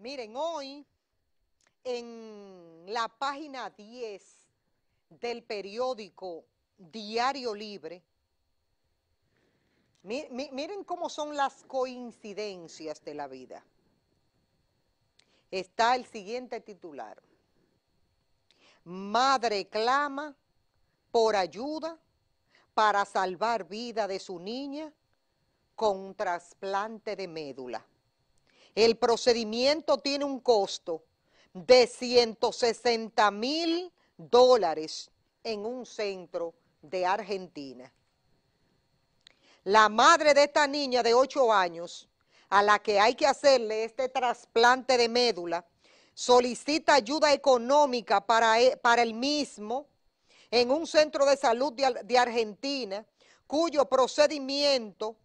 Miren, hoy en la página 10 del periódico Diario Libre, miren cómo son las coincidencias de la vida. Está el siguiente titular. Madre clama por ayuda para salvar vida de su niña con trasplante de médula. El procedimiento tiene un costo de 160 mil dólares en un centro de Argentina. La madre de esta niña de 8 años, a la que hay que hacerle este trasplante de médula, solicita ayuda económica para, e, para el mismo en un centro de salud de Argentina, cuyo procedimiento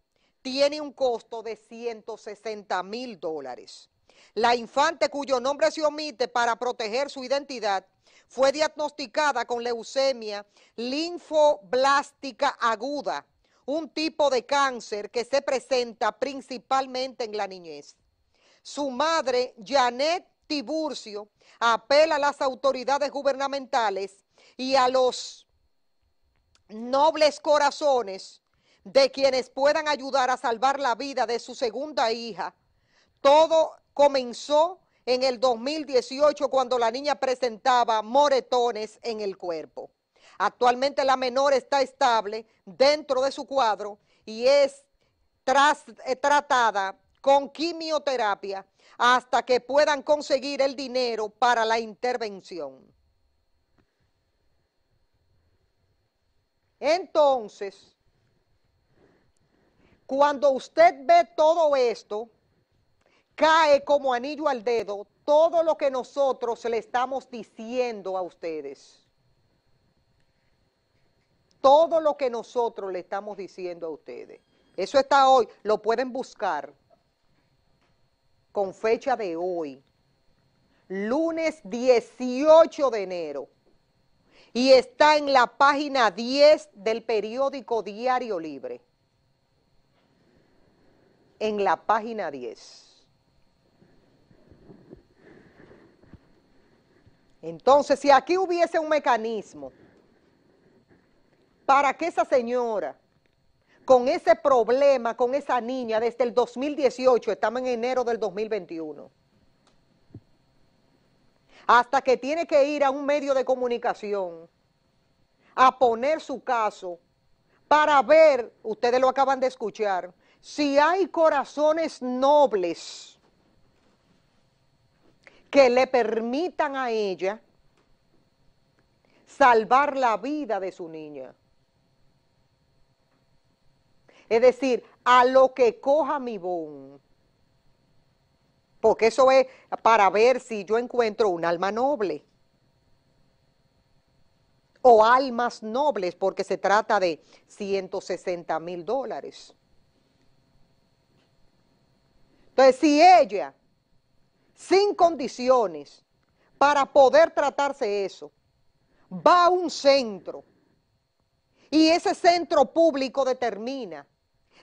tiene un costo de 160 mil dólares. La infante cuyo nombre se omite para proteger su identidad fue diagnosticada con leucemia linfoblástica aguda, un tipo de cáncer que se presenta principalmente en la niñez. Su madre, Janet Tiburcio, apela a las autoridades gubernamentales y a los nobles corazones de quienes puedan ayudar a salvar la vida de su segunda hija. Todo comenzó en el 2018 cuando la niña presentaba moretones en el cuerpo. Actualmente la menor está estable dentro de su cuadro y es eh, tratada con quimioterapia hasta que puedan conseguir el dinero para la intervención. Entonces, cuando usted ve todo esto, cae como anillo al dedo todo lo que nosotros le estamos diciendo a ustedes. Todo lo que nosotros le estamos diciendo a ustedes. Eso está hoy, lo pueden buscar con fecha de hoy, lunes 18 de enero, y está en la página 10 del periódico Diario Libre en la página 10. Entonces, si aquí hubiese un mecanismo para que esa señora, con ese problema, con esa niña, desde el 2018, estamos en enero del 2021, hasta que tiene que ir a un medio de comunicación a poner su caso para ver, ustedes lo acaban de escuchar, si hay corazones nobles que le permitan a ella salvar la vida de su niña. Es decir, a lo que coja mi boom. Porque eso es para ver si yo encuentro un alma noble. O almas nobles, porque se trata de 160 mil dólares. Entonces, si ella, sin condiciones, para poder tratarse eso, va a un centro y ese centro público determina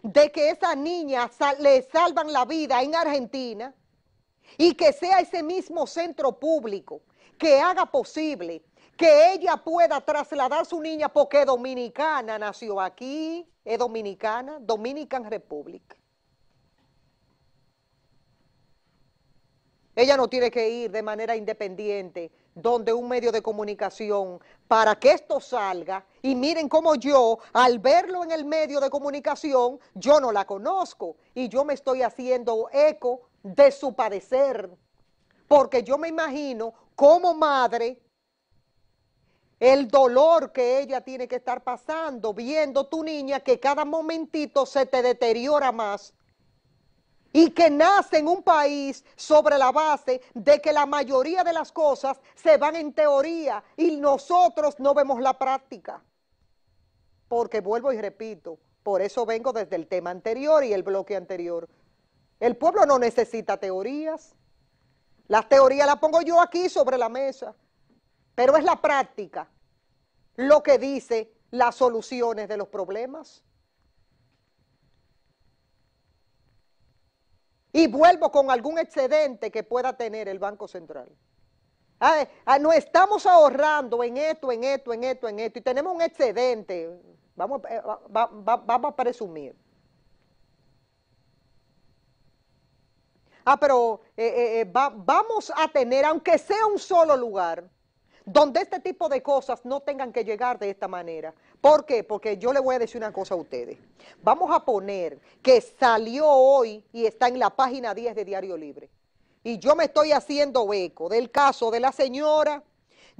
de que esa niña le salvan la vida en Argentina y que sea ese mismo centro público que haga posible que ella pueda trasladar su niña porque dominicana nació aquí, es dominicana, Dominican Republic. Ella no tiene que ir de manera independiente donde un medio de comunicación para que esto salga y miren cómo yo, al verlo en el medio de comunicación, yo no la conozco y yo me estoy haciendo eco de su padecer, porque yo me imagino como madre el dolor que ella tiene que estar pasando, viendo tu niña que cada momentito se te deteriora más y que nace en un país sobre la base de que la mayoría de las cosas se van en teoría y nosotros no vemos la práctica. Porque vuelvo y repito, por eso vengo desde el tema anterior y el bloque anterior. El pueblo no necesita teorías. Las teorías las pongo yo aquí sobre la mesa, pero es la práctica lo que dice las soluciones de los problemas. y vuelvo con algún excedente que pueda tener el Banco Central. Ah, eh, ah, no estamos ahorrando en esto, en esto, en esto, en esto, y tenemos un excedente. Vamos, eh, a presumir. Ah, pero eh, vamos a tener, aunque sea un solo lugar, donde este tipo de cosas no tengan que llegar de esta manera. ¿Por qué? Porque yo le voy a decir una cosa a ustedes. Vamos a poner que salió hoy y está en la página 10 de Diario Libre. Y yo me estoy haciendo eco del caso de la señora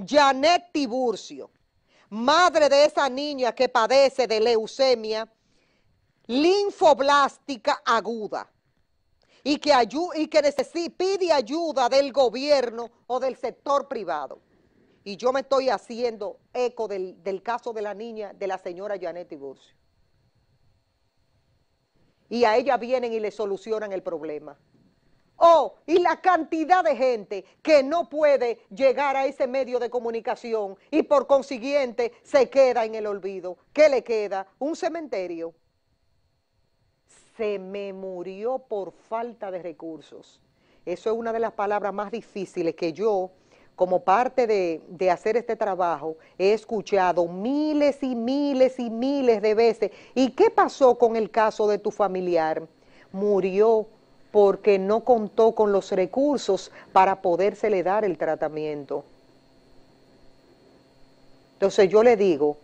Janet Tiburcio, madre de esa niña que padece de leucemia linfoblástica aguda y que, y que pide ayuda del gobierno o del sector privado. Y yo me estoy haciendo eco del, caso de la niña, de la señora Janet Tiburcio. Y a ella vienen y le solucionan el problema. Oh, y la cantidad de gente que no puede llegar a ese medio de comunicación y por consiguiente se queda en el olvido. ¿Qué le queda? Un cementerio. Se me murió por falta de recursos. Eso es una de las palabras más difíciles que yo como parte de, hacer este trabajo, he escuchado miles y miles y miles de veces. ¿Y qué pasó con el caso de tu familiar? Murió porque no contó con los recursos para podérsele dar el tratamiento. Entonces yo le digo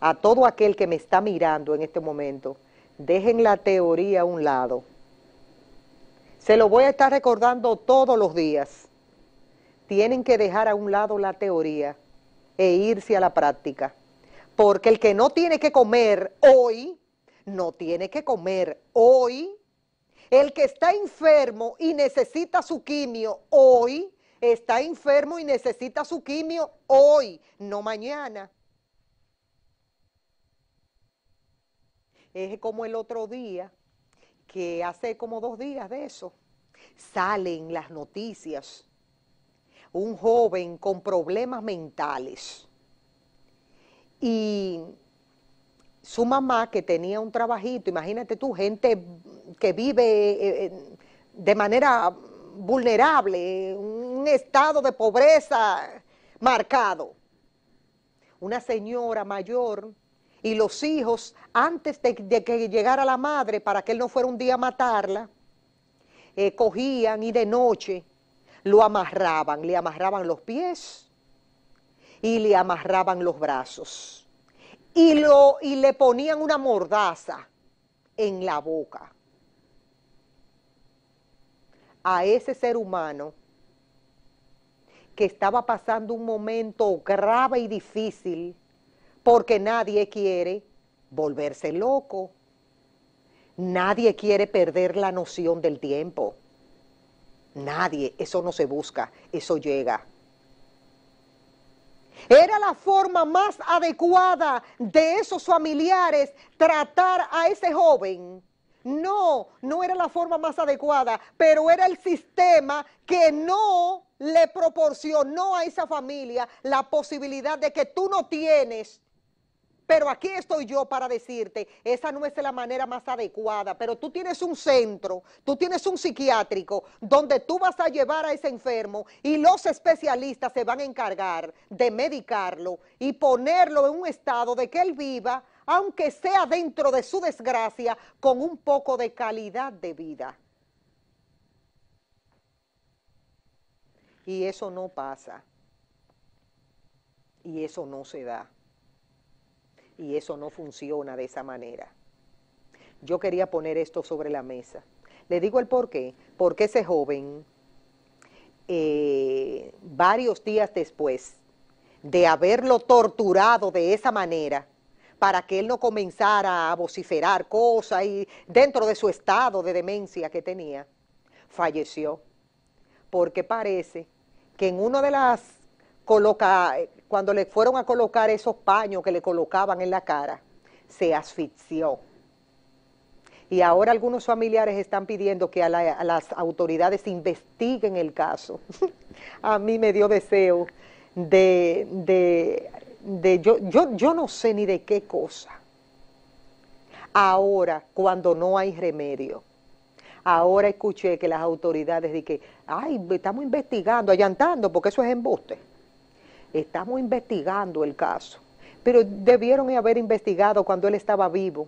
a todo aquel que me está mirando en este momento, dejen la teoría a un lado. Se lo voy a estar recordando todos los días tienen que dejar a un lado la teoría e irse a la práctica. Porque el que no tiene que comer hoy, no tiene que comer hoy. El que está enfermo y necesita su quimio hoy, está enfermo y necesita su quimio hoy, no mañana. Es como el otro día, que hace como dos días de eso, salen las noticias un joven con problemas mentales. Y su mamá, que tenía un trabajito, imagínate tú, gente que vive eh, eh, de manera vulnerable, un estado de pobreza marcado. Una señora mayor y los hijos, antes de, que llegara la madre, para que él no fuera un día a matarla, eh, cogían y de noche lo amarraban, le amarraban los pies y le amarraban los brazos y, lo, y le ponían una mordaza en la boca. A ese ser humano que estaba pasando un momento grave y difícil porque nadie quiere volverse loco. Nadie quiere perder la noción del tiempo. Nadie, eso no se busca, eso llega. Era la forma más adecuada de esos familiares tratar a ese joven. No, no era la forma más adecuada, pero era el sistema que no le proporcionó a esa familia la posibilidad de que tú no tienes pero aquí estoy yo para decirte, esa no es la manera más adecuada, pero tú tienes un centro, tú tienes un psiquiátrico donde tú vas a llevar a ese enfermo y los especialistas se van a encargar de medicarlo y ponerlo en un estado de que él viva, aunque sea dentro de su desgracia, con un poco de calidad de vida. Y eso no pasa. Y eso no se da y eso no funciona de esa manera. Yo quería poner esto sobre la mesa. Le digo el por qué. Porque ese joven, eh, varios días después de haberlo torturado de esa manera, para que él no comenzara a vociferar cosas y dentro de su estado de demencia que tenía, falleció. Porque parece que en una de las coloca, cuando le fueron a colocar esos paños que le colocaban en la cara, se asfixió. Y ahora algunos familiares están pidiendo que a, las autoridades investiguen el caso. a mí me dio deseo de, de, yo, yo, yo no sé ni de qué cosa. Ahora, cuando no hay remedio. Ahora escuché que las autoridades de que, ay, estamos investigando, allantando, porque eso es embuste estamos investigando el caso, pero debieron haber investigado cuando él estaba vivo,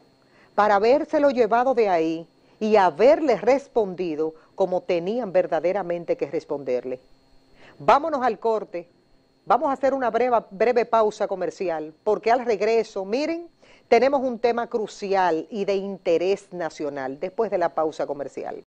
para habérselo llevado de ahí y haberle respondido como tenían verdaderamente que responderle. Vámonos al corte, vamos a hacer una breve, breve pausa comercial, porque al regreso, miren, tenemos un tema crucial y de interés nacional después de la pausa comercial.